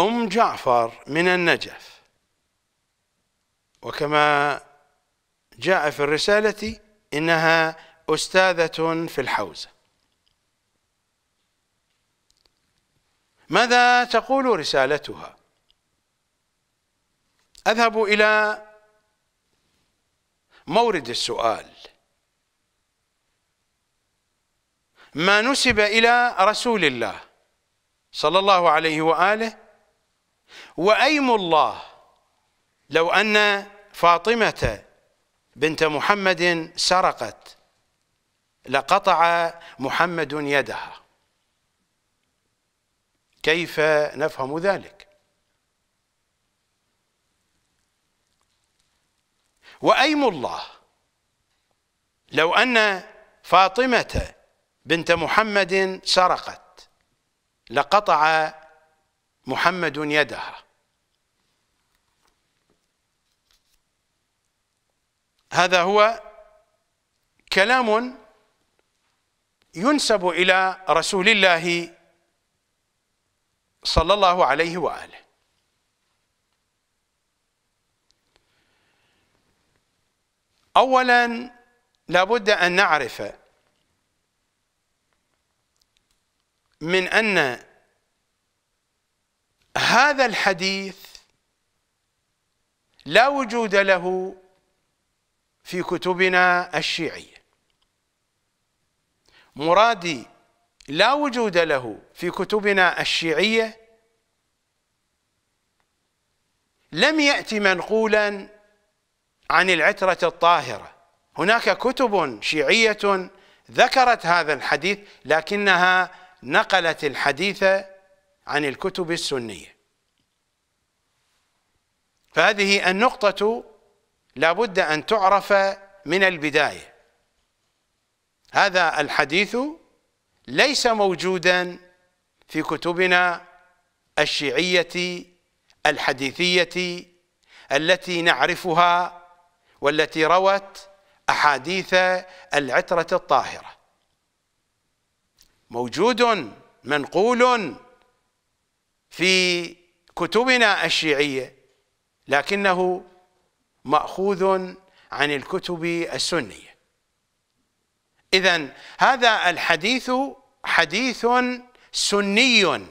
أم جعفر من النجف وكما جاء في الرسالة إنها أستاذة في الحوزة ماذا تقول رسالتها أذهب إلى مورد السؤال ما نسب إلى رسول الله صلى الله عليه وآله وأيم الله لو أن فاطمة بنت محمد سرقت لقطع محمد يدها كيف نفهم ذلك وأيم الله لو أن فاطمة بنت محمد سرقت لقطع محمد يدها هذا هو كلام ينسب إلى رسول الله صلى الله عليه وآله أولا لابد أن نعرف من أن هذا الحديث لا وجود له في كتبنا الشيعية مرادي لا وجود له في كتبنا الشيعية لم يأتي منقولا عن العترة الطاهرة هناك كتب شيعية ذكرت هذا الحديث لكنها نقلت الحديث عن الكتب السنية فهذه النقطة لابد أن تعرف من البداية هذا الحديث ليس موجودا في كتبنا الشيعية الحديثية التي نعرفها والتي روت أحاديث العترة الطاهرة موجود منقول في كتبنا الشيعية لكنه مأخوذ عن الكتب السنية إذا هذا الحديث حديث سني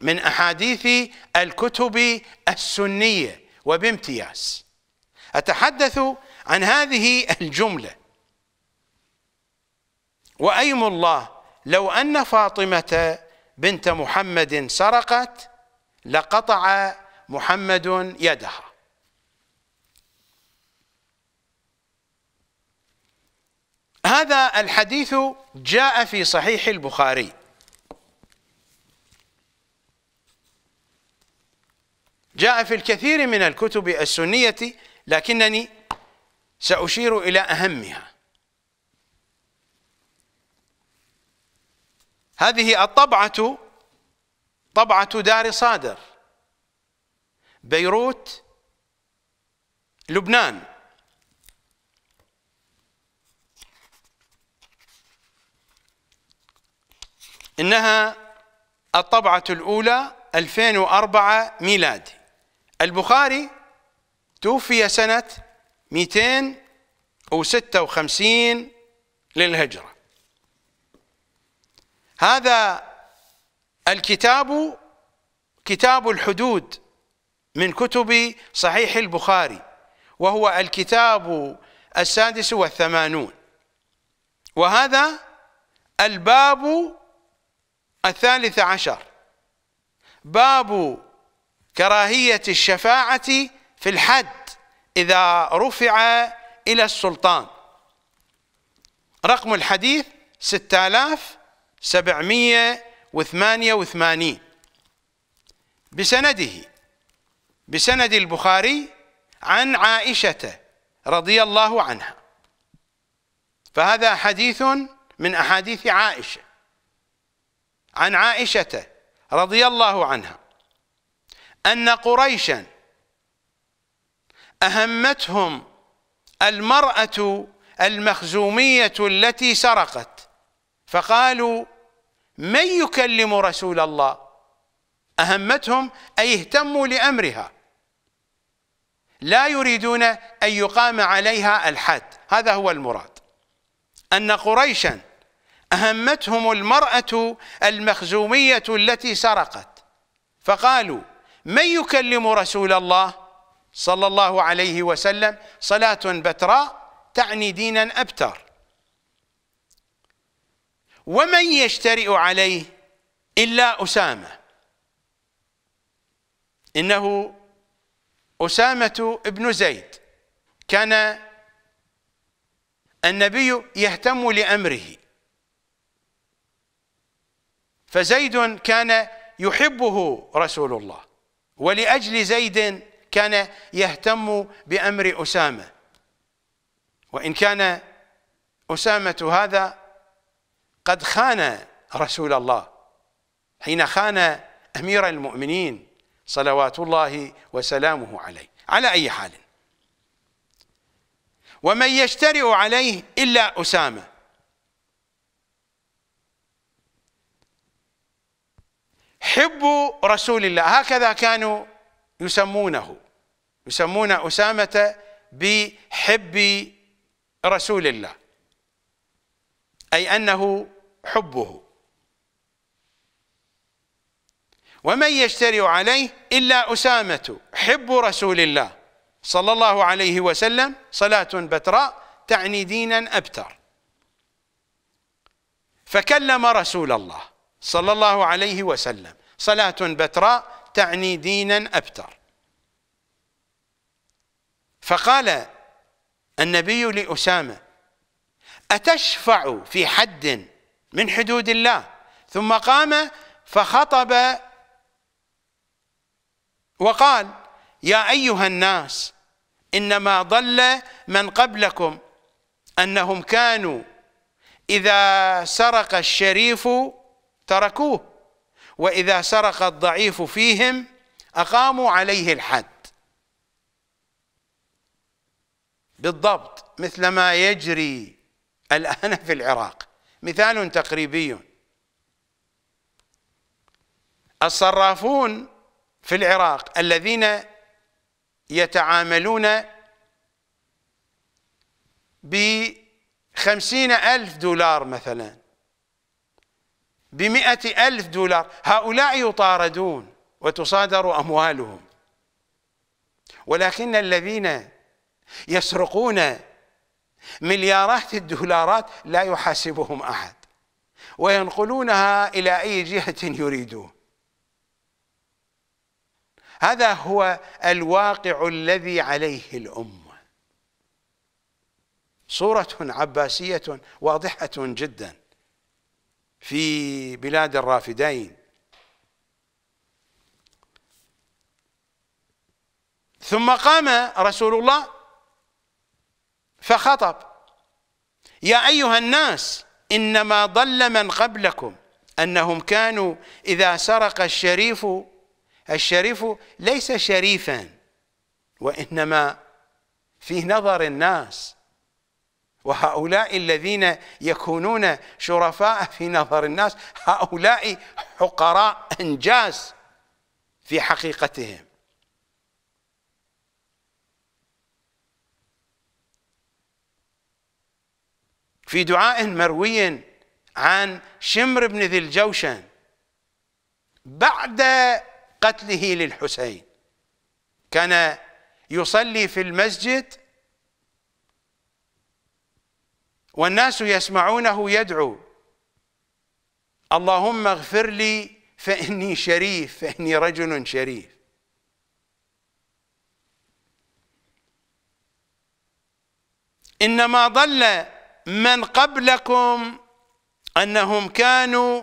من أحاديث الكتب السنية وبامتياز أتحدث عن هذه الجملة وأيم الله لو أن فاطمة بنت محمد سرقت لقطع محمد يدها هذا الحديث جاء في صحيح البخاري جاء في الكثير من الكتب السنية لكنني سأشير إلى أهمها هذه الطبعة طبعة دار صادر بيروت لبنان إنها الطبعة الأولى 2004 ميلادي البخاري توفي سنة 256 للهجرة هذا الكتاب كتاب الحدود من كتب صحيح البخاري وهو الكتاب السادس والثمانون وهذا الباب الثالث عشر باب كراهية الشفاعة في الحد إذا رفع إلى السلطان رقم الحديث 6000 سبعمية وثمانية وثمانين بسنده بسند البخاري عن عائشة رضي الله عنها فهذا حديث من أحاديث عائشة عن عائشة رضي الله عنها أن قريشا أهمتهم المرأة المخزومية التي سرقت فقالوا من يكلم رسول الله أهمتهم أن يهتموا لأمرها لا يريدون أن يقام عليها الحد هذا هو المراد أن قريشا أهمتهم المرأة المخزومية التي سرقت فقالوا من يكلم رسول الله صلى الله عليه وسلم صلاة بتراء تعني دينا أبتر ومن يجترئ عليه إلا أسامة إنه أسامة ابن زيد كان النبي يهتم لأمره فزيد كان يحبه رسول الله ولأجل زيد كان يهتم بأمر أسامة وإن كان أسامة هذا قد خان رسول الله حين خان أمير المؤمنين صلوات الله وسلامه عليه على أي حال ومن يجترئ عليه إلا أسامة حب رسول الله هكذا كانوا يسمونه يسمون أسامة بحب رسول الله أي أنه حبه ومن يجترئ عليه إلا أسامة حب رسول الله صلى الله عليه وسلم صلاة بتراء تعني دينا أبتر فكلم رسول الله صلى الله عليه وسلم صلاة بتراء تعني دينا أبتر فقال النبي لأسامة أتشفع في حد من حدود الله ثم قام فخطب وقال يا أيها الناس إنما ضل من قبلكم أنهم كانوا إذا سرق الشريف تركوه وإذا سرق الضعيف فيهم أقاموا عليه الحد بالضبط مثل ما يجري الآن في العراق مثال تقريبي الصرافون في العراق الذين يتعاملون بخمسين ألف دولار مثلا بمئة ألف دولار هؤلاء يطاردون وتصادر أموالهم ولكن الذين يسرقون مليارات الدولارات لا يحاسبهم أحد وينقلونها إلى أي جهة يريدون هذا هو الواقع الذي عليه الأمة صورة عباسية واضحة جدا في بلاد الرافدين ثم قام رسول الله فخطب يا أيها الناس إنما ضل من قبلكم أنهم كانوا إذا سرق الشريف الشريف ليس شريفا وإنما في نظر الناس وهؤلاء الذين يكونون شرفاء في نظر الناس هؤلاء حقراء انجاز في حقيقتهم في دعاء مروي عن شمر بن ذي الجوشن بعد قتله للحسين كان يصلي في المسجد والناس يسمعونه يدعو اللهم اغفر لي فاني شريف فاني رجل شريف انما ضل من قبلكم أنهم كانوا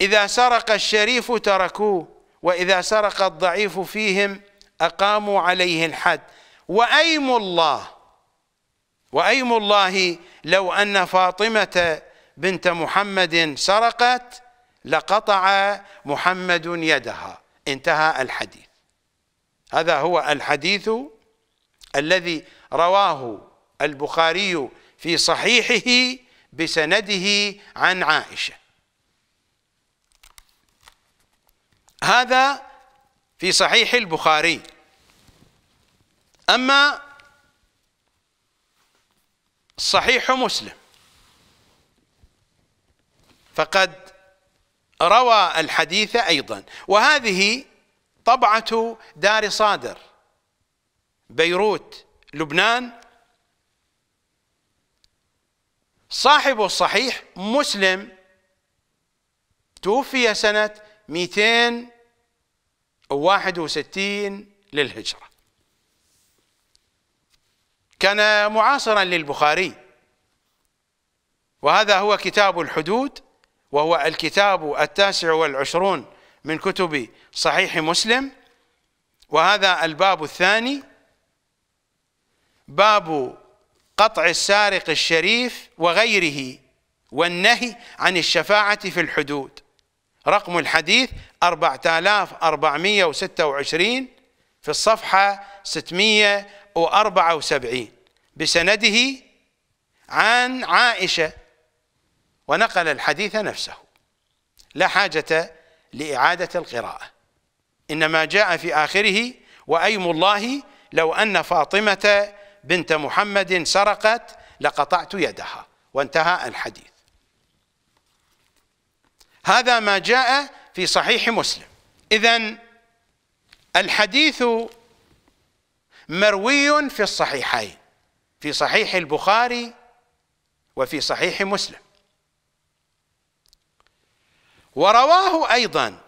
إذا سرق الشريف تركوه وإذا سرق الضعيف فيهم أقاموا عليه الحد وأيم الله وأيم الله لو أن فاطمة بنت محمد سرقت لقطع محمد يدها انتهى الحديث هذا هو الحديث الذي رواه البخاري في صحيحه بسنده عن عائشة هذا في صحيح البخاري أما صحيح مسلم فقد روى الحديث أيضا وهذه طبعة دار صادر بيروت لبنان صاحب الصحيح مسلم توفي سنة 261 للهجرة كان معاصرا للبخاري وهذا هو كتاب الحدود وهو الكتاب التاسع والعشرون من كتب صحيح مسلم وهذا الباب الثاني باب قطع السارق الشريف وغيره والنهي عن الشفاعة في الحدود رقم الحديث 4426 في الصفحة 674 بسنده عن عائشة ونقل الحديث نفسه لا حاجة لإعادة القراءة إنما جاء في آخره وأيم الله لو أن فاطمة بنت محمد سرقت لقطعت يدها وانتهى الحديث هذا ما جاء في صحيح مسلم إذا الحديث مروي في الصحيحين في صحيح البخاري وفي صحيح مسلم ورواه أيضا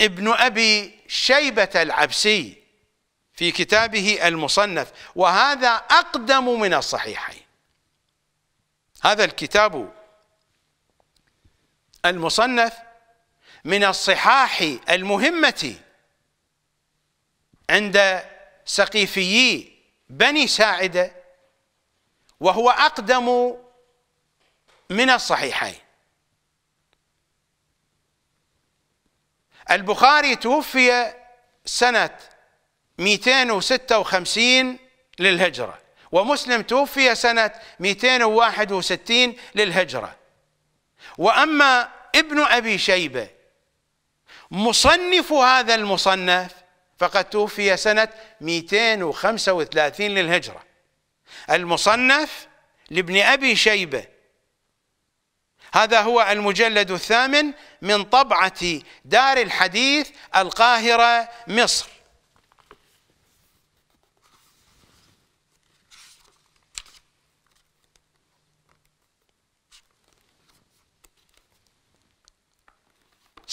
ابن أبي شيبة العبسي في كتابه المصنف وهذا أقدم من الصحيحين هذا الكتاب المصنف من الصحاح المهمة عند سقيفيي بني ساعدة وهو أقدم من الصحيحين البخاري توفي سنة 256 للهجرة ومسلم توفي سنة 261 للهجرة وأما ابن أبي شيبة مصنف هذا المصنف فقد توفي سنة 235 للهجرة المصنف لابن أبي شيبة هذا هو المجلد الثامن من طبعة دار الحديث القاهرة مصر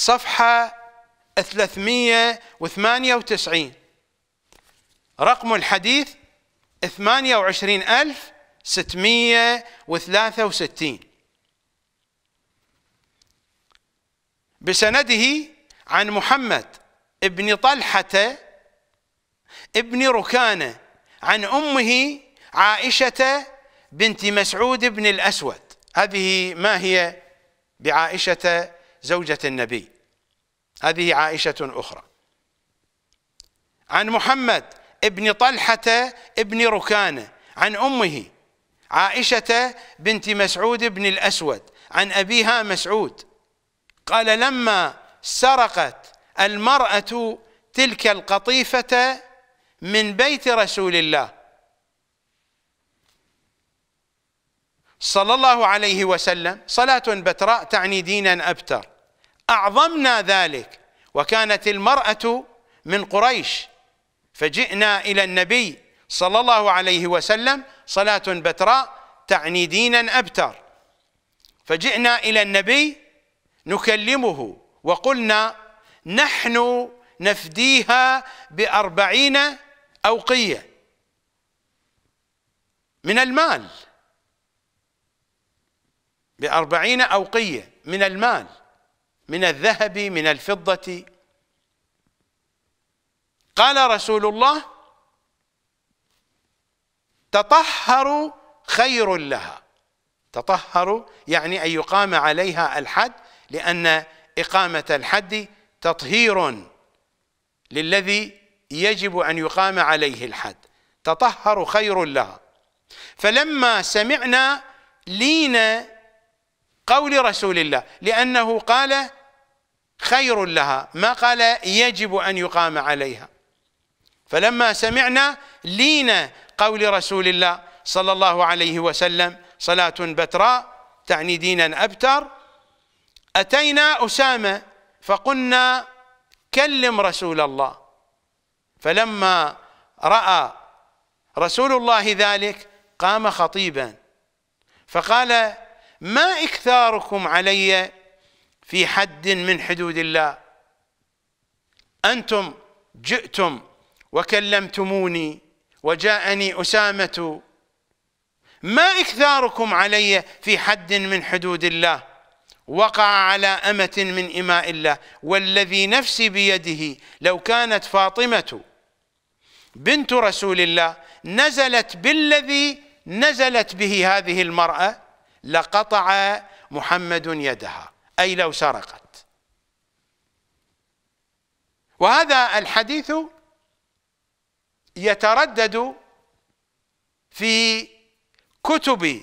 صفحة 398 رقم الحديث 28663 بسنده عن محمد ابن طلحة ابن ركانة عن أمه عائشة بنت مسعود بن الأسود هذه ما هي بعائشة زوجة النبي هذه عائشة أخرى عن محمد ابن طلحة ابن ركانة عن أمه عائشة بنت مسعود بن الأسود عن أبيها مسعود قال لما سرقت المرأة تلك القطيفة من بيت رسول الله صلى الله عليه وسلم صلاة بتراء تعني دينا أبتر أعظمنا ذلك وكانت المرأة من قريش فجئنا إلى النبي صلى الله عليه وسلم صلاة بتراء تعني دينا أبتر فجئنا إلى النبي نكلمه وقلنا نحن نفديها بأربعين أوقية من المال بأربعين أوقية من المال من الذهب من الفضة قال رسول الله تطهر خير لها تطهر يعني أن يقام عليها الحد لأن إقامة الحد تطهير للذي يجب أن يقام عليه الحد تطهر خير لها فلما سمعنا لين قول رسول الله لأنه قال خير لها ما قال يجب أن يقام عليها فلما سمعنا لين قول رسول الله صلى الله عليه وسلم صلاة بتراء تعني دينا أبتر أتينا أسامة فقلنا كلم رسول الله فلما رأى رسول الله ذلك قام خطيبا فقال ما إكثاركم علي في حد من حدود الله أنتم جئتم وكلمتموني وجاءني أسامة ما إكثاركم علي في حد من حدود الله وقع على أمة من إماء الله والذي نفسي بيده لو كانت فاطمة بنت رسول الله نزلت بالذي نزلت به هذه المرأة لقطع محمد يدها أي لو سرقت وهذا الحديث يتردد في كتب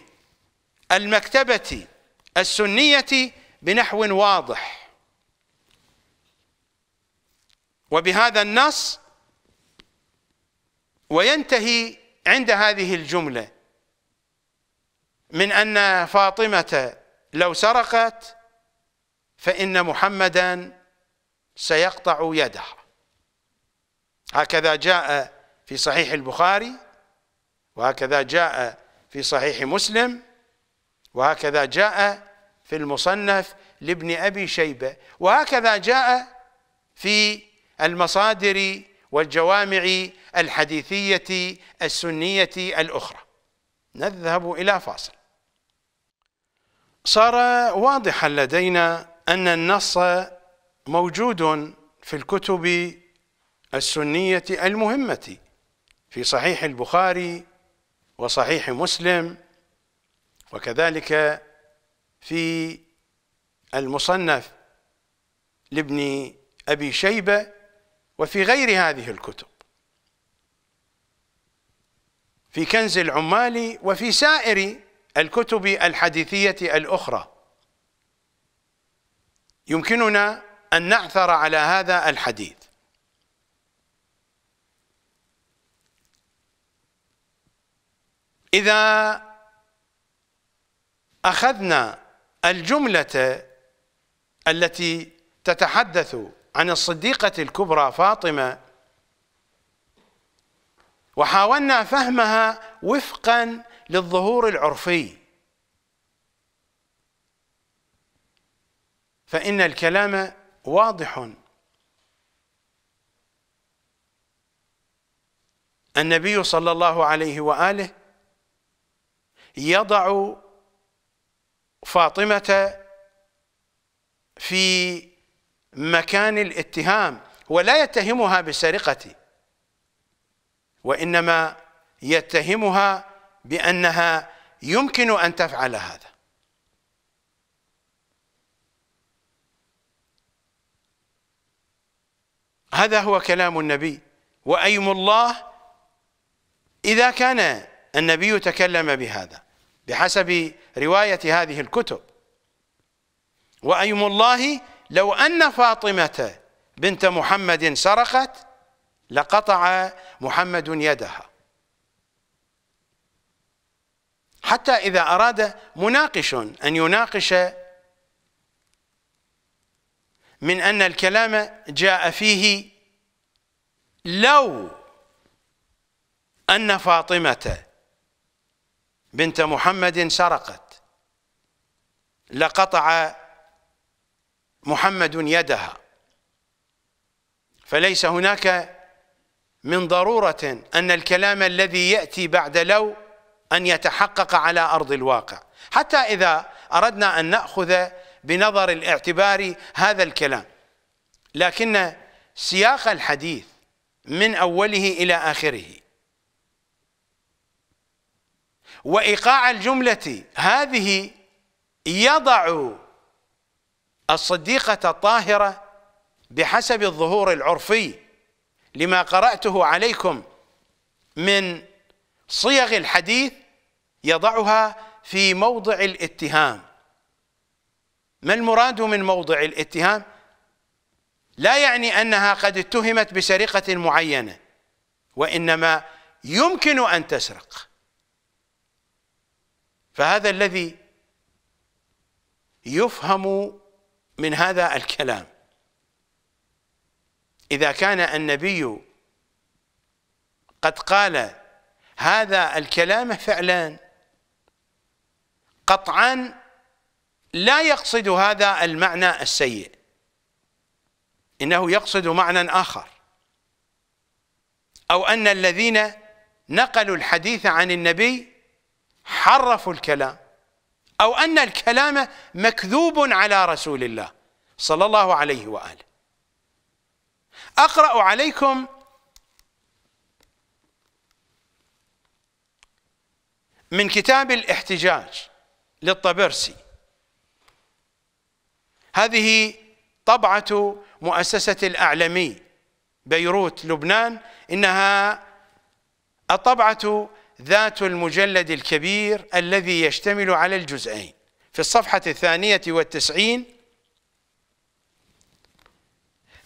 المكتبة السنية بنحو واضح وبهذا النص وينتهي عند هذه الجملة من أن فاطمة لو سرقت فإن محمدا سيقطع يده هكذا جاء في صحيح البخاري وهكذا جاء في صحيح مسلم وهكذا جاء في المصنف لابن أبي شيبة وهكذا جاء في المصادر والجوامع الحديثية السنية الأخرى نذهب إلى فاصل صار واضحا لدينا أن النص موجود في الكتب السنية المهمة في صحيح البخاري وصحيح مسلم وكذلك في المصنف لابن أبي شيبة وفي غير هذه الكتب في كنز العمال وفي سائر الكتب الحديثية الأخرى يمكننا أن نعثر على هذا الحديث إذا أخذنا الجملة التي تتحدث عن الصديقة الكبرى فاطمة وحاولنا فهمها وفقا للظهور العرفي فإن الكلام واضح النبي صلى الله عليه وآله يضع فاطمة في مكان الاتهام ولا يتهمها بالسرقة وإنما يتهمها بأنها يمكن أن تفعل هذا هذا هو كلام النبي وأيم الله إذا كان النبي تكلم بهذا بحسب رواية هذه الكتب وأيم الله لو أن فاطمة بنت محمد سرقت لقطع محمد يدها حتى إذا أراد مناقش أن يناقش من أن الكلام جاء فيه لو أن فاطمة بنت محمد سرقت لقطع محمد يدها فليس هناك من ضرورة أن الكلام الذي يأتي بعد لو أن يتحقق على أرض الواقع حتى إذا أردنا أن نأخذ بنظر الاعتبار هذا الكلام لكن سياق الحديث من أوله إلى آخره وإيقاع الجملة هذه يضع الصديقة الطاهرة بحسب الظهور العرفي لما قرأته عليكم من صيغ الحديث يضعها في موضع الاتهام ما المراد من موضع الاتهام لا يعني أنها قد اتهمت بسرقة معينة وإنما يمكن أن تسرق فهذا الذي يفهم من هذا الكلام إذا كان النبي قد قال هذا الكلام فعلا قطعا لا يقصد هذا المعنى السيء إنه يقصد معنى آخر أو أن الذين نقلوا الحديث عن النبي حرفوا الكلام أو أن الكلام مكذوب على رسول الله صلى الله عليه وآله أقرأ عليكم من كتاب الاحتجاج للطبرسي هذه طبعة مؤسسة الأعلمي بيروت لبنان إنها الطبعة ذات المجلد الكبير الذي يشتمل على الجزئين في الصفحة الثانية والتسعين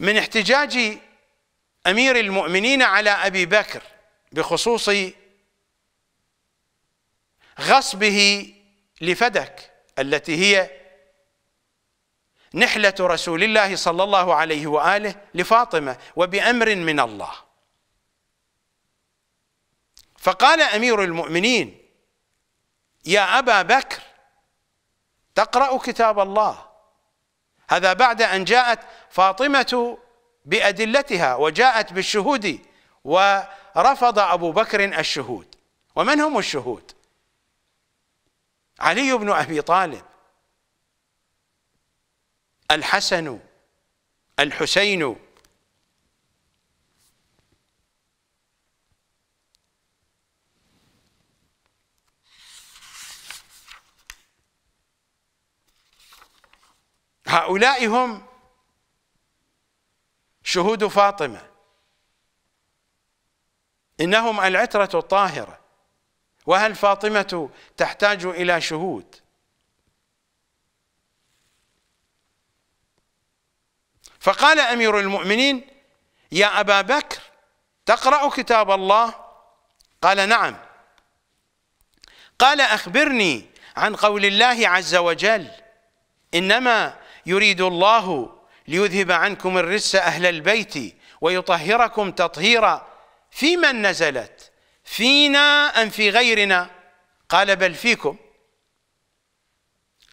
من احتجاج أمير المؤمنين على أبي بكر بخصوص غصبه لفدك التي هي نحلة رسول الله صلى الله عليه وآله لفاطمة وبأمر من الله فقال أمير المؤمنين يا أبا بكر تقرأ كتاب الله هذا بعد أن جاءت فاطمة بأدلتها وجاءت بالشهود ورفض أبو بكر الشهود ومن هم الشهود علي بن أبي طالب الحسن الحسين هؤلاء هم شهود فاطمه انهم العتره الطاهره وهل فاطمه تحتاج الى شهود فقال أمير المؤمنين يا أبا بكر تقرأ كتاب الله قال نعم قال أخبرني عن قول الله عز وجل إنما يريد الله ليذهب عنكم الرس أهل البيت ويطهركم تطهيرا في من نزلت فينا أم في غيرنا قال بل فيكم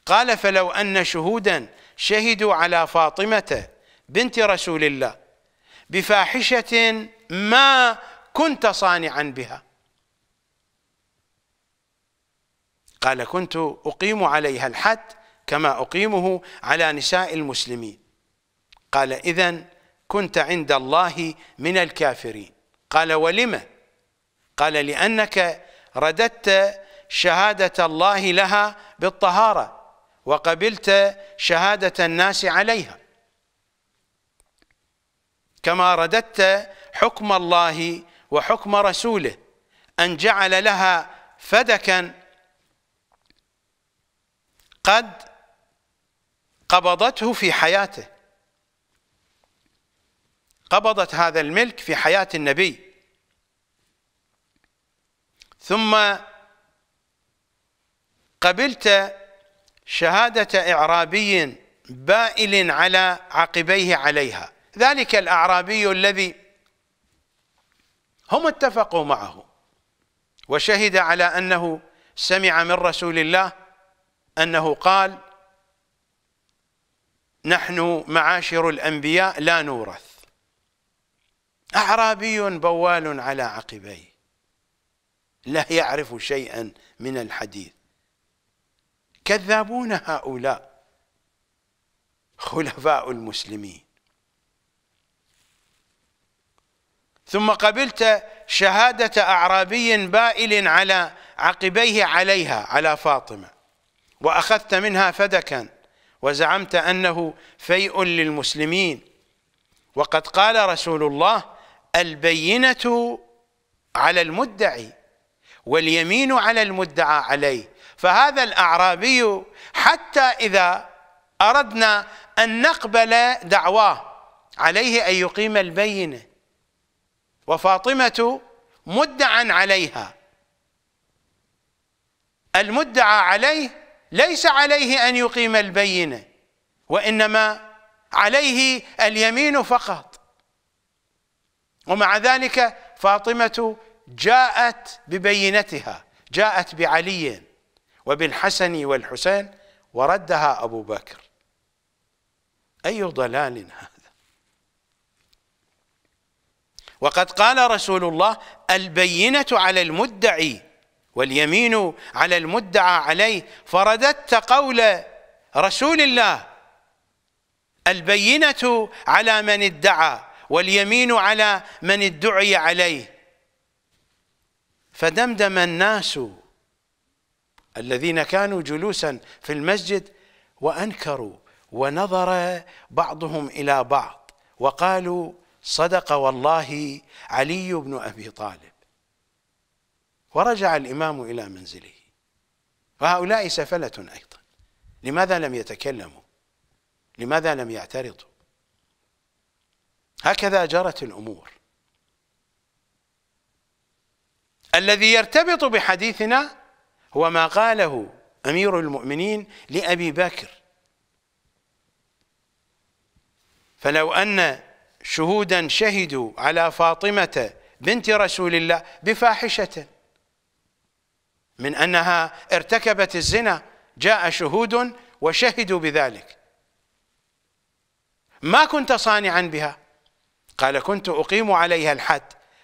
قال فلو أن شهودا شهدوا على فاطمة بنت رسول الله بفاحشة ما كنت صانعا بها قال كنت أقيم عليها الحد كما أقيمه على نساء المسلمين قال إذا كنت عند الله من الكافرين قال ولم قال لأنك رددت شهادة الله لها بالطهارة وقبلت شهادة الناس عليها كما رددت حكم الله وحكم رسوله أن جعل لها فدكا قد قبضته في حياته قبضت هذا الملك في حياة النبي ثم قبلت شهادة إعرابي بائل على عقبيه عليها ذلك الأعرابي الذي هم اتفقوا معه وشهد على أنه سمع من رسول الله أنه قال نحن معاشر الأنبياء لا نورث أعرابي بوال على عقبيه لا يعرف شيئا من الحديث كذابون هؤلاء خلفاء المسلمين ثم قبلت شهادة أعرابي بائل على عقبيه عليها على فاطمة وأخذت منها فدكا وزعمت أنه فيء للمسلمين وقد قال رسول الله البينة على المدعي واليمين على المدعى عليه فهذا الأعرابي حتى إذا أردنا أن نقبل دعواه عليه أن يقيم البينة وفاطمة مدعى عليها المدعى عليه ليس عليه أن يقيم البينة وإنما عليه اليمين فقط ومع ذلك فاطمة جاءت ببينتها جاءت بعلي وبالحسن والحسين وردها أبو بكر أي ضلال هذا وقد قال رسول الله البينة على المدعي واليمين على المدعى عليه فرددت قول رسول الله البينة على من ادعى واليمين على من ادعي عليه فدمدم الناس الذين كانوا جلوسا في المسجد وأنكروا ونظر بعضهم إلى بعض وقالوا صدق والله علي بن ابي طالب ورجع الامام الى منزله وهؤلاء سفله ايضا لماذا لم يتكلموا لماذا لم يعترضوا هكذا جرت الامور الذي يرتبط بحديثنا هو ما قاله امير المؤمنين لابي بكر فلو ان شهودا شهدوا على فاطمة بنت رسول الله بفاحشة من أنها ارتكبت الزنا جاء شهود وشهدوا بذلك ما كنت صانعا بها قال كنت أقيم عليها الحد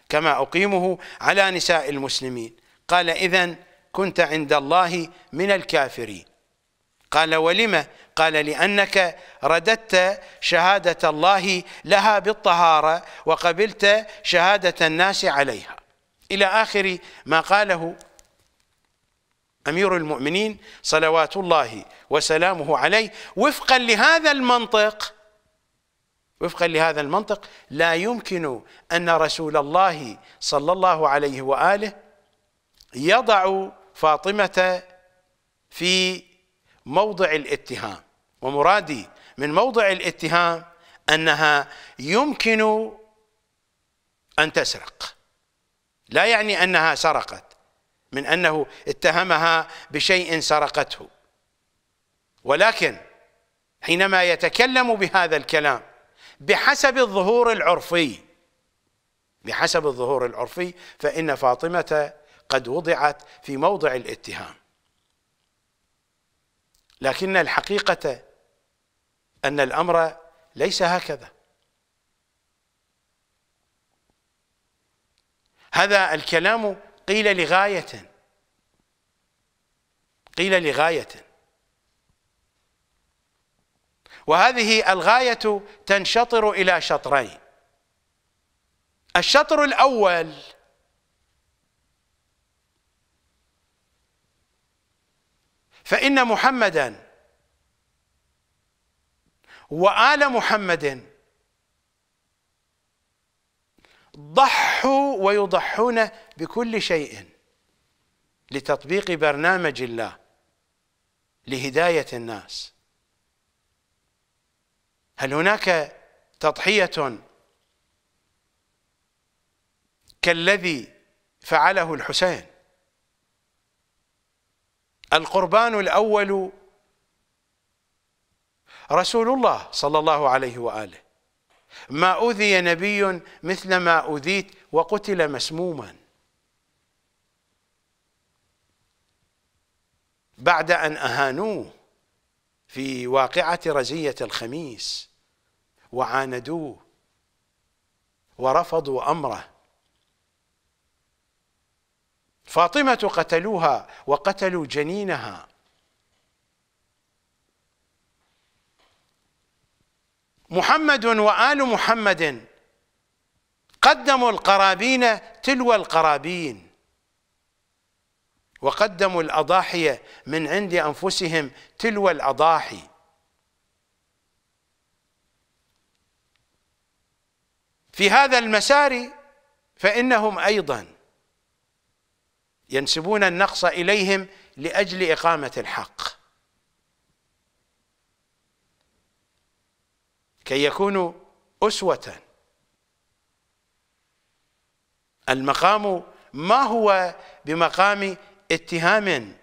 كما أقيمه على نساء المسلمين قال إذا كنت عند الله من الكافرين قال ولم قال لأنك رددت شهادة الله لها بالطهارة وقبلت شهادة الناس عليها إلى آخر ما قاله أمير المؤمنين صلوات الله وسلامه عليه وفقا لهذا المنطق وفقا لهذا المنطق لا يمكن أن رسول الله صلى الله عليه وآله يضع فاطمة في موضع الاتهام ومرادي من موضع الاتهام انها يمكن ان تسرق لا يعني انها سرقت من انه اتهمها بشيء سرقته ولكن حينما يتكلم بهذا الكلام بحسب الظهور العرفي بحسب الظهور العرفي فان فاطمه قد وضعت في موضع الاتهام لكن الحقيقه أن الأمر ليس هكذا هذا الكلام قيل لغاية قيل لغاية وهذه الغاية تنشطر إلى شطرين الشطر الأول فإن محمدا وآل محمد ضحوا ويضحون بكل شيء لتطبيق برنامج الله لهداية الناس هل هناك تضحية كالذي فعله الحسين القربان الأول رسول الله صلى الله عليه واله ما اوذي نبي مثل ما اوذيت وقتل مسموما بعد ان اهانوه في واقعه رزيه الخميس وعاندوه ورفضوا امره فاطمه قتلوها وقتلوا جنينها محمد وآل محمد قدموا القرابين تلو القرابين وقدموا الأضاحية من عند أنفسهم تلو الأضاحي في هذا المسار فإنهم أيضا ينسبون النقص إليهم لأجل إقامة الحق كي يكونوا أسوة المقام ما هو بمقام اتهام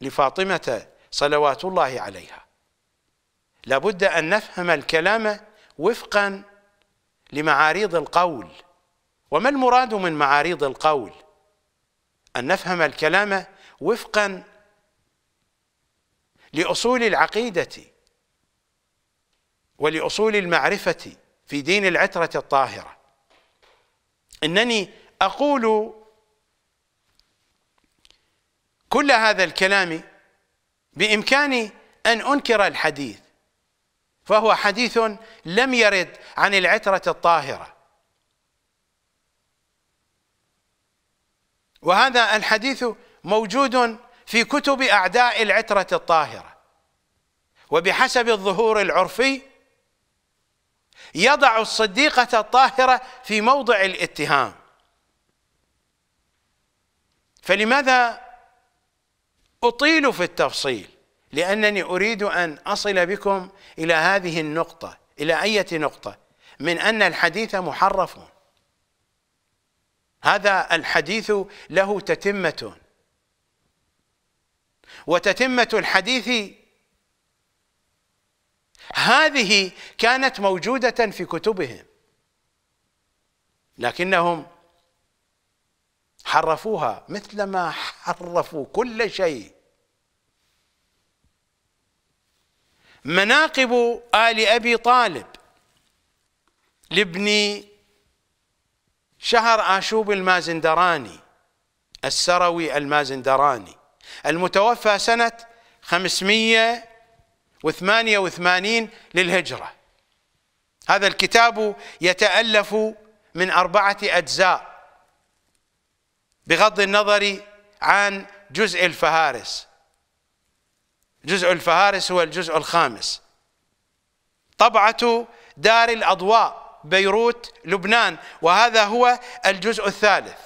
لفاطمة صلوات الله عليها لابد أن نفهم الكلام وفقا لمعاريض القول وما المراد من معاريض القول أن نفهم الكلام وفقا لأصول العقيدة ولاصول المعرفه في دين العتره الطاهره انني اقول كل هذا الكلام بامكاني ان انكر الحديث فهو حديث لم يرد عن العتره الطاهره وهذا الحديث موجود في كتب اعداء العتره الطاهره وبحسب الظهور العرفي يضع الصديقة الطاهرة في موضع الاتهام فلماذا أطيل في التفصيل لأنني أريد أن أصل بكم إلى هذه النقطة إلى أية نقطة من أن الحديث محرف هذا الحديث له تتمة وتتمة الحديث هذه كانت موجودة في كتبهم لكنهم حرفوها مثلما حرفوا كل شيء مناقب آل أبي طالب لابن شهر آشوب المازندراني السروي المازندراني المتوفى سنة 500 وثمانية وثمانين للهجرة هذا الكتاب يتألف من أربعة أجزاء بغض النظر عن جزء الفهارس جزء الفهارس هو الجزء الخامس طبعة دار الأضواء بيروت لبنان وهذا هو الجزء الثالث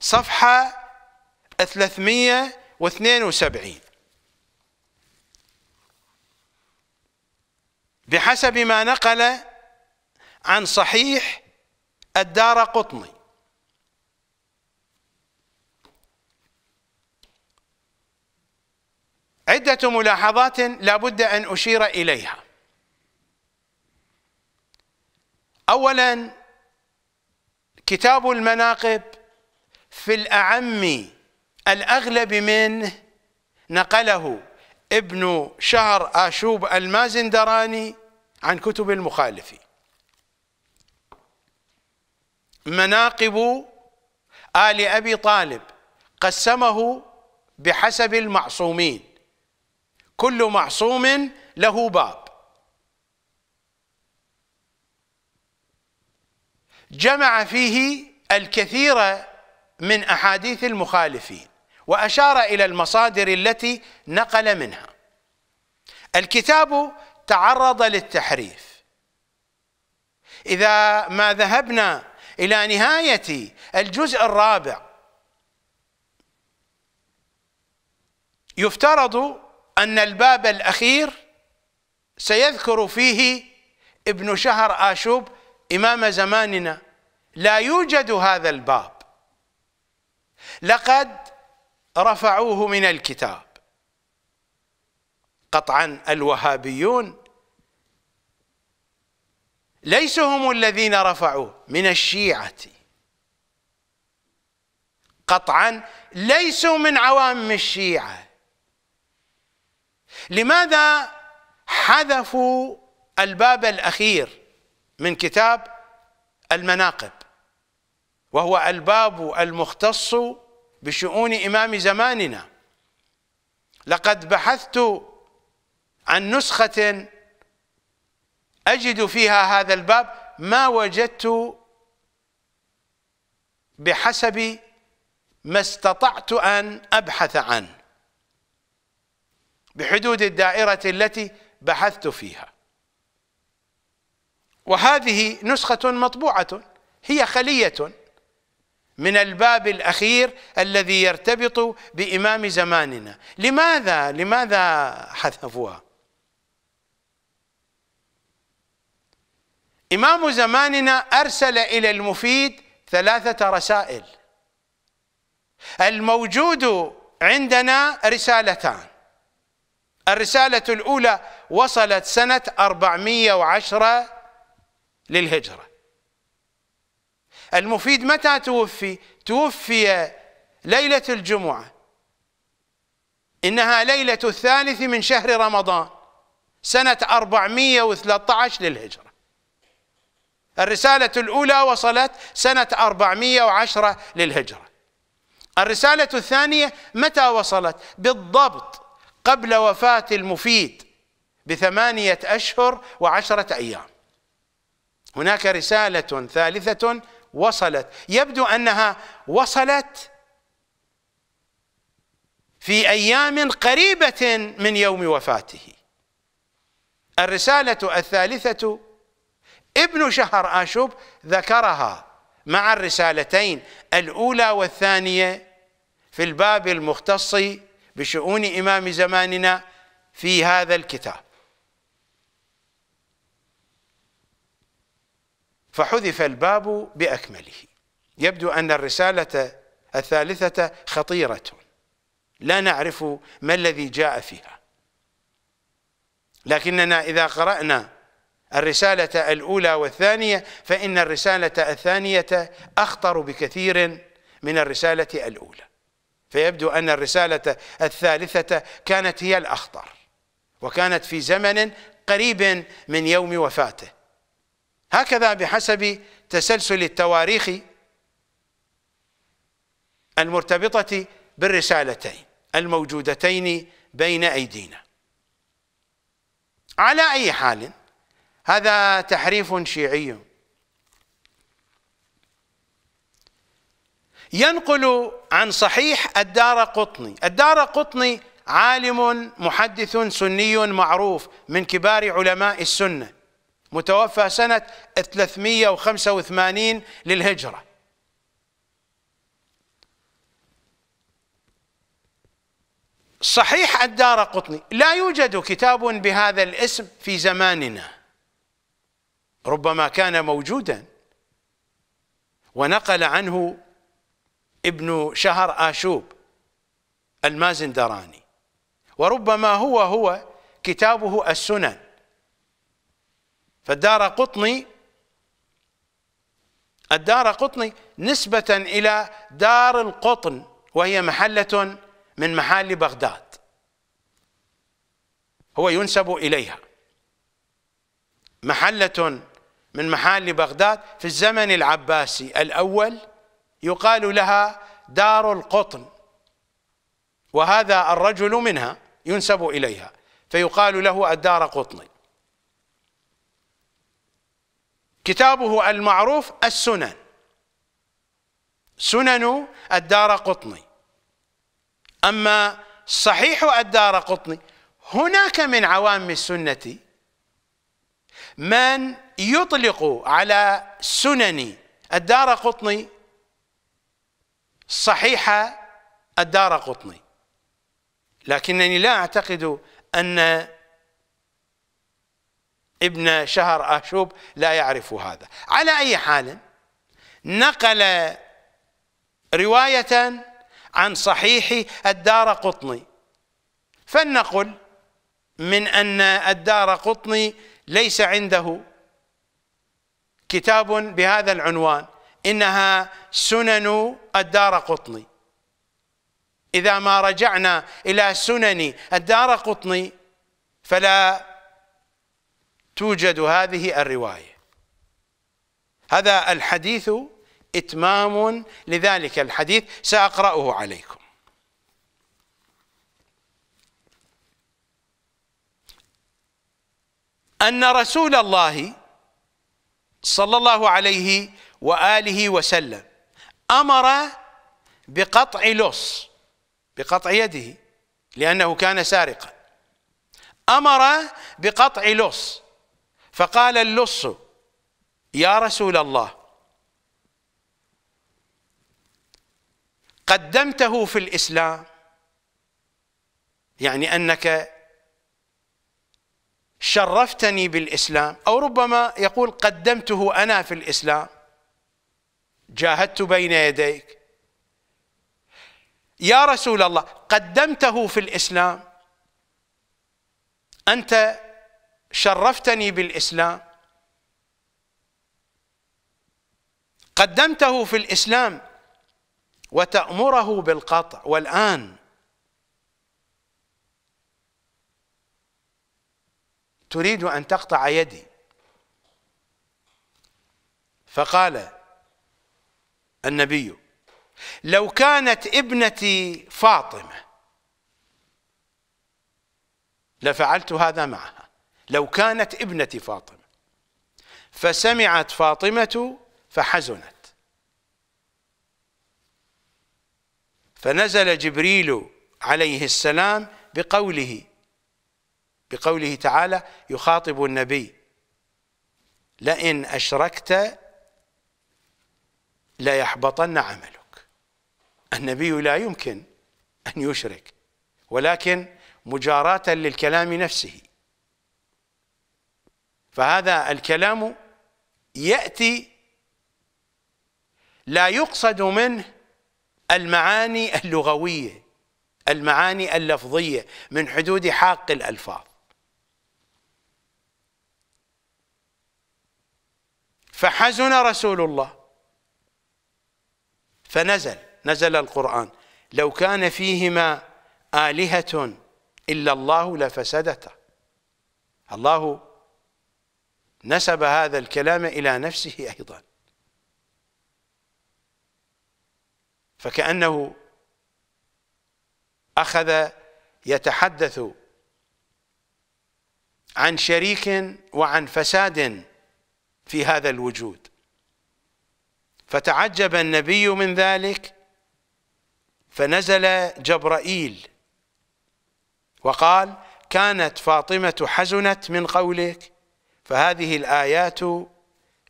صفحة 300 واثنين وسبعين بحسب ما نقل عن صحيح الدار قطني عدة ملاحظات لابد أن أشير إليها أولا كتاب المناقب في الأعم الأغلب منه نقله ابن شهر آشوب المازندراني عن كتب المخالف مناقب آل أبي طالب قسمه بحسب المعصومين كل معصوم له باب جمع فيه الكثير من أحاديث المخالفين وأشار إلى المصادر التي نقل منها الكتاب تعرض للتحريف إذا ما ذهبنا إلى نهاية الجزء الرابع يفترض أن الباب الأخير سيذكر فيه ابن شهر آشوب إمام زماننا لا يوجد هذا الباب لقد رفعوه من الكتاب قطعا الوهابيون ليس هم الذين رفعوه من الشيعة قطعا ليسوا من عوام الشيعة لماذا حذفوا الباب الأخير من كتاب المناقب وهو الباب المختص بشؤون إمام زماننا لقد بحثت عن نسخة أجد فيها هذا الباب ما وجدت بحسب ما استطعت أن أبحث عنه بحدود الدائرة التي بحثت فيها وهذه نسخة مطبوعة هي خلية من الباب الأخير الذي يرتبط بإمام زماننا لماذا لماذا حذفوها إمام زماننا أرسل إلى المفيد ثلاثة رسائل الموجود عندنا رسالتان الرسالة الأولى وصلت سنة 410 للهجرة المفيد متى توفي توفي ليلة الجمعة إنها ليلة الثالث من شهر رمضان سنة 413 للهجرة الرسالة الأولى وصلت سنة 410 للهجرة الرسالة الثانية متى وصلت بالضبط قبل وفاة المفيد بثمانية أشهر وعشرة أيام هناك رسالة ثالثة وصلت يبدو انها وصلت في ايام قريبه من يوم وفاته الرساله الثالثه ابن شهر اشوب ذكرها مع الرسالتين الاولى والثانيه في الباب المختص بشؤون امام زماننا في هذا الكتاب فحذف الباب بأكمله يبدو أن الرسالة الثالثة خطيرة لا نعرف ما الذي جاء فيها لكننا إذا قرأنا الرسالة الأولى والثانية فإن الرسالة الثانية أخطر بكثير من الرسالة الأولى فيبدو أن الرسالة الثالثة كانت هي الأخطر وكانت في زمن قريب من يوم وفاته هكذا بحسب تسلسل التواريخ المرتبطة بالرسالتين الموجودتين بين أيدينا على أي حال هذا تحريف شيعي ينقل عن صحيح الدار قطني الدار قطني عالم محدث سني معروف من كبار علماء السنة متوفى سنة 385 للهجرة صحيح الدار قطني لا يوجد كتاب بهذا الاسم في زماننا ربما كان موجودا ونقل عنه ابن شهر آشوب المازندراني وربما هو هو كتابه السنن فالدار قطني الدار قطني نسبة إلى دار القطن وهي محلة من محال بغداد هو ينسب إليها محلة من محال بغداد في الزمن العباسي الأول يقال لها دار القطن وهذا الرجل منها ينسب إليها فيقال له الدار قطني كتابه المعروف السنن سنن الدار قطني أما صحيح الدار قطني هناك من عوام السنة من يطلق على سنن الدار قطني صحيح الدار قطني لكنني لا أعتقد أن ابن شهر آشوب لا يعرف هذا على أي حال نقل رواية عن صحيح الدار قطني فلنقل من أن الدار قطني ليس عنده كتاب بهذا العنوان إنها سنن الدار قطني إذا ما رجعنا إلى سنن الدار قطني فلا توجد هذه الرواية هذا الحديث إتمام لذلك الحديث سأقرأه عليكم أن رسول الله صلى الله عليه وآله وسلم أمر بقطع لص بقطع يده لأنه كان سارقا أمر بقطع لص فقال اللص يا رسول الله قدمته في الإسلام يعني أنك شرفتني بالإسلام أو ربما يقول قدمته أنا في الإسلام جاهدت بين يديك يا رسول الله قدمته في الإسلام أنت شرفتني بالاسلام قدمته في الاسلام وتامره بالقطع والان تريد ان تقطع يدي فقال النبي لو كانت ابنتي فاطمه لفعلت هذا معها لو كانت ابنة فاطمة فسمعت فاطمة فحزنت فنزل جبريل عليه السلام بقوله بقوله تعالى يخاطب النبي لئن أشركت ليحبطن عملك النبي لا يمكن أن يشرك ولكن مجاراة للكلام نفسه فهذا الكلام يأتي لا يقصد منه المعاني اللغوية المعاني اللفظية من حدود حاق الألفاظ فحزن رسول الله فنزل نزل القرآن لو كان فيهما آلهة إلا الله لفسدتا الله نسب هذا الكلام إلى نفسه أيضا فكأنه أخذ يتحدث عن شريك وعن فساد في هذا الوجود فتعجب النبي من ذلك فنزل جبرائيل وقال كانت فاطمة حزنت من قولك فهذه الآيات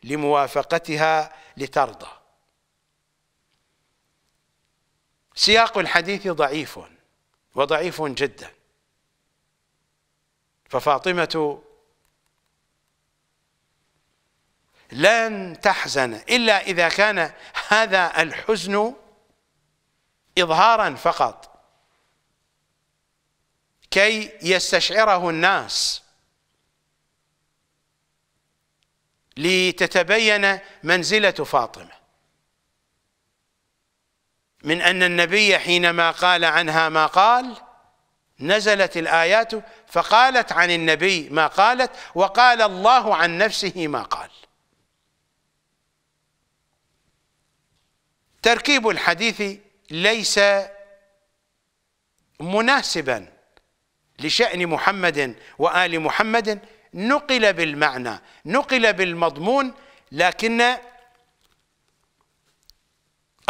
لموافقتها لترضى سياق الحديث ضعيف وضعيف جدا ففاطمة لن تحزن إلا إذا كان هذا الحزن إظهارا فقط كي يستشعره الناس لتتبين منزلة فاطمة من أن النبي حينما قال عنها ما قال نزلت الآيات فقالت عن النبي ما قالت وقال الله عن نفسه ما قال تركيب الحديث ليس مناسبا لشأن محمد وآل محمد نقل بالمعنى نقل بالمضمون لكن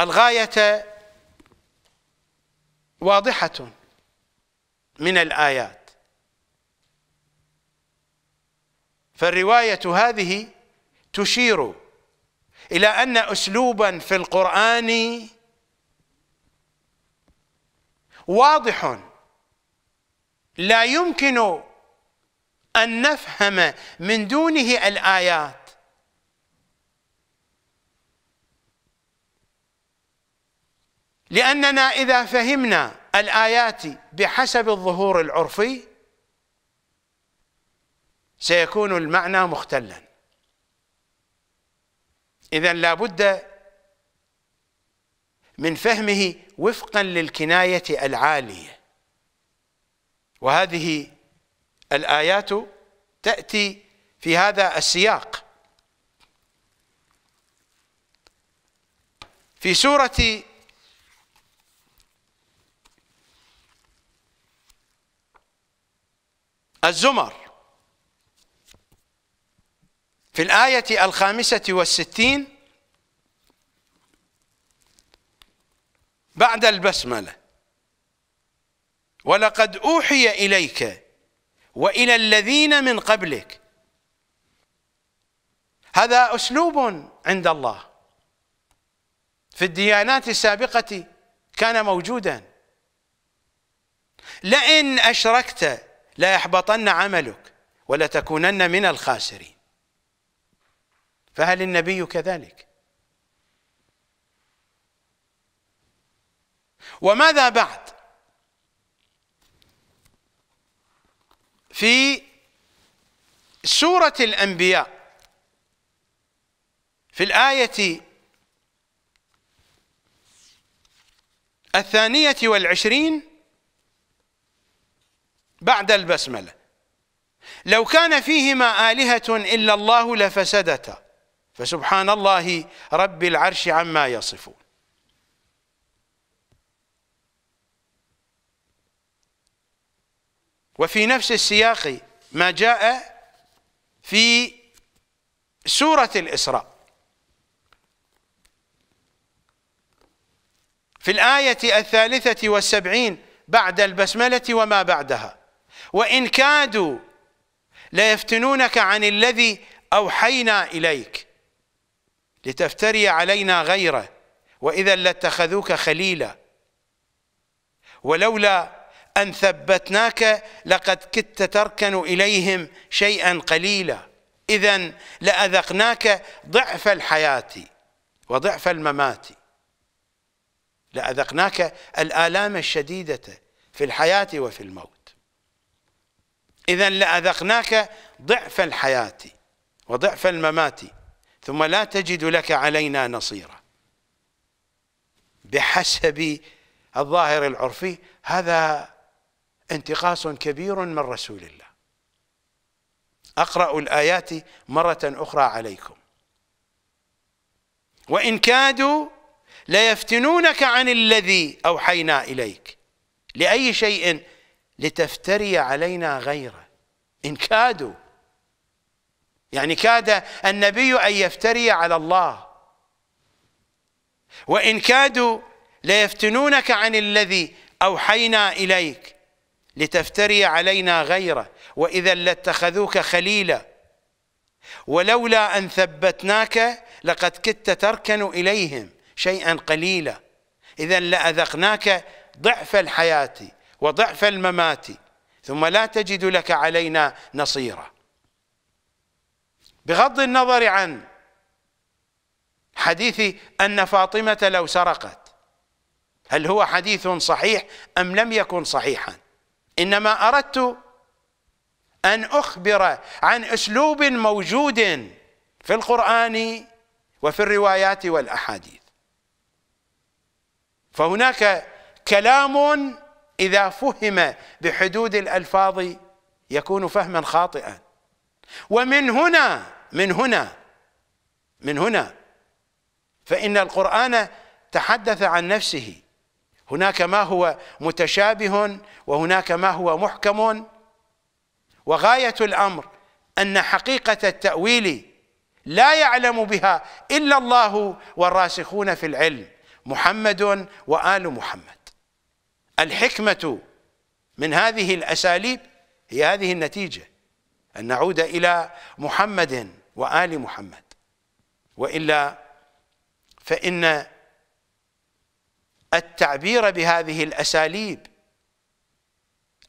الغاية واضحة من الآيات فالرواية هذه تشير إلى أن أسلوبا في القرآن واضح لا يمكن أن نفهم من دونه الآيات لأننا إذا فهمنا الآيات بحسب الظهور العرفي سيكون المعنى مختلا إذا لابد من فهمه وفقا للكناية العالية وهذه الآيات تأتي في هذا السياق في سورة الزمر في الآية الخامسة والستين بعد البسملة ولقد أوحي إليك والى الذين من قبلك هذا اسلوب عند الله في الديانات السابقه كان موجودا لئن اشركت ليحبطن عملك ولتكونن من الخاسرين فهل النبي كذلك وماذا بعد في سورة الأنبياء في الآية الثانية والعشرين بعد البسملة لو كان فيهما آلهة إلا الله لفسدتا فسبحان الله رب العرش عما يصفون وفي نفس السياق ما جاء في سورة الإسراء في الآية الثالثة والسبعين بعد البسملة وما بعدها وإن كادوا ليفتنونك عن الذي أوحينا إليك لتفتري علينا غيره وإذا لاتخذوك خليلا ولولا أن ثبتناك لقد كدت تركن إليهم شيئا قليلا إذا لأذقناك ضعف الحياة وضعف الممات لأذقناك الآلام الشديدة في الحياة وفي الموت إذا لأذقناك ضعف الحياة وضعف الممات ثم لا تجد لك علينا نصيرا بحسب الظاهر العرفي هذا انتقاص كبير من رسول الله أقرأ الآيات مرة أخرى عليكم وإن كادوا ليفتنونك عن الذي أوحينا إليك لأي شيء لتفتري علينا غيره إن كادوا يعني كاد النبي أن يفتري على الله وإن كادوا ليفتنونك عن الذي أوحينا إليك لتفتري علينا غيره واذا لاتخذوك خليلا ولولا ان ثبتناك لقد كدت تركن اليهم شيئا قليلا اذا لاذقناك ضعف الحياه وضعف الممات ثم لا تجد لك علينا نصيرا بغض النظر عن حديث ان فاطمه لو سرقت هل هو حديث صحيح ام لم يكن صحيحا إنما أردت أن أخبر عن أسلوب موجود في القرآن وفي الروايات والأحاديث فهناك كلام إذا فهم بحدود الألفاظ يكون فهما خاطئا ومن هنا من هنا من هنا فإن القرآن تحدث عن نفسه هناك ما هو متشابه وهناك ما هو محكم وغايه الامر ان حقيقه التاويل لا يعلم بها الا الله والراسخون في العلم محمد وال محمد الحكمه من هذه الاساليب هي هذه النتيجه ان نعود الى محمد وال محمد والا فان التعبير بهذه الأساليب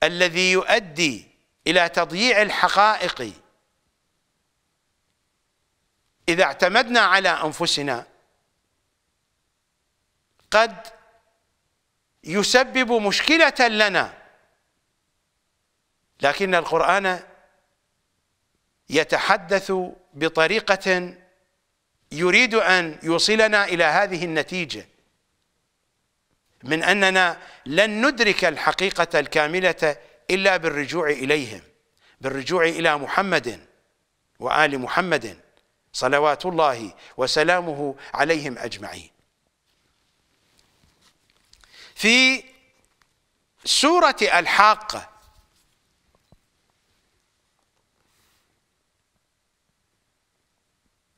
الذي يؤدي إلى تضييع الحقائق إذا اعتمدنا على أنفسنا قد يسبب مشكلة لنا لكن القرآن يتحدث بطريقة يريد أن يوصلنا إلى هذه النتيجة من أننا لن ندرك الحقيقة الكاملة إلا بالرجوع إليهم بالرجوع إلى محمد وآل محمد صلوات الله وسلامه عليهم أجمعين في سورة الحاقة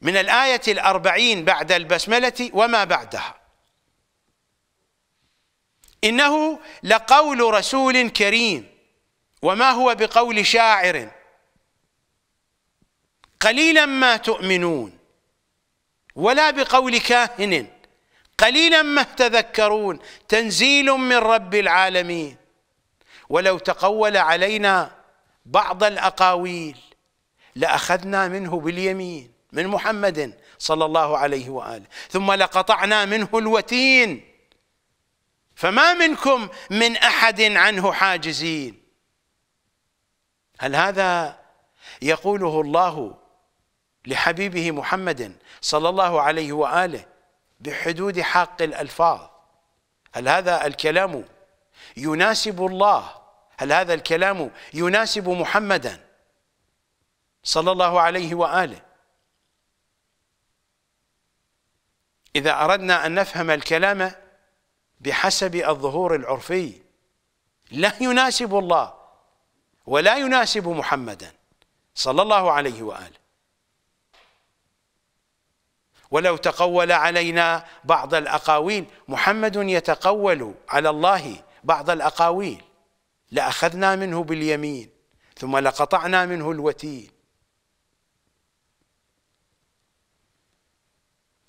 من الآية الأربعين بعد البسملة وما بعدها إنه لقول رسول كريم وما هو بقول شاعر قليلا ما تؤمنون ولا بقول كاهن قليلا ما تذكرون تنزيل من رب العالمين ولو تقول علينا بعض الأقاويل لأخذنا منه باليمين من محمد صلى الله عليه وآله ثم لقطعنا منه الوتين فما منكم من احد عنه حاجزين هل هذا يقوله الله لحبيبه محمد صلى الله عليه واله بحدود حق الالفاظ هل هذا الكلام يناسب الله هل هذا الكلام يناسب محمدا صلى الله عليه واله اذا اردنا ان نفهم الكلام بحسب الظهور العرفي لا يناسب الله ولا يناسب محمدا صلى الله عليه وآله ولو تقول علينا بعض الأقاويل محمد يتقول على الله بعض الأقاويل لأخذنا منه باليمين ثم لقطعنا منه الوتين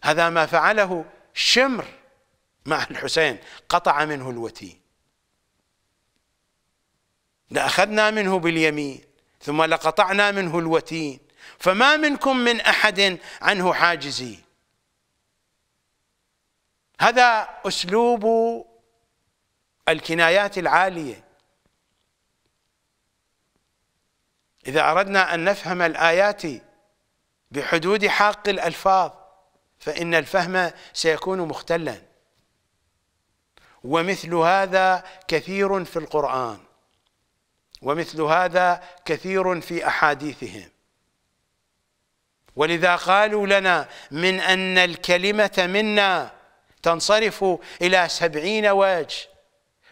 هذا ما فعله شمر مع الحسين قطع منه الوتين لأخذنا منه باليمين ثم لقطعنا منه الوتين فما منكم من أحد عنه حاجزين هذا أسلوب الكنايات العالية إذا أردنا أن نفهم الآيات بحدود حق الألفاظ فإن الفهم سيكون مختلاً ومثل هذا كثير في القرآن ومثل هذا كثير في أحاديثهم ولذا قالوا لنا من أن الكلمة منا تنصرف إلى سبعين وجه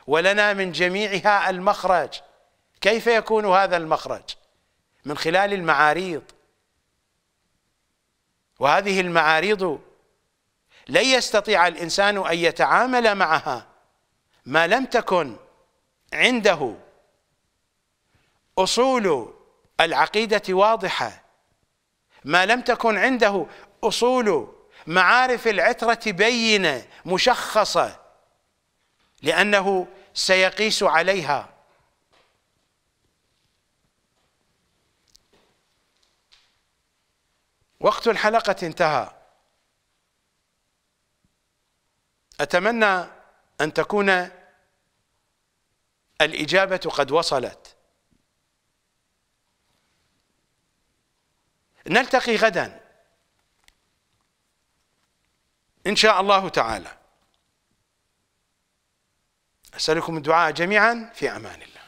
ولنا من جميعها المخرج كيف يكون هذا المخرج من خلال المعاريض وهذه المعاريض لن يستطيع الإنسان أن يتعامل معها ما لم تكن عنده أصول العقيدة واضحة ما لم تكن عنده أصول معارف العترة بينة مشخصة لأنه سيقيس عليها وقت الحلقة انتهى أتمنى أن تكون الإجابة قد وصلت نلتقي غدا إن شاء الله تعالى أسألكم الدعاء جميعا في أمان الله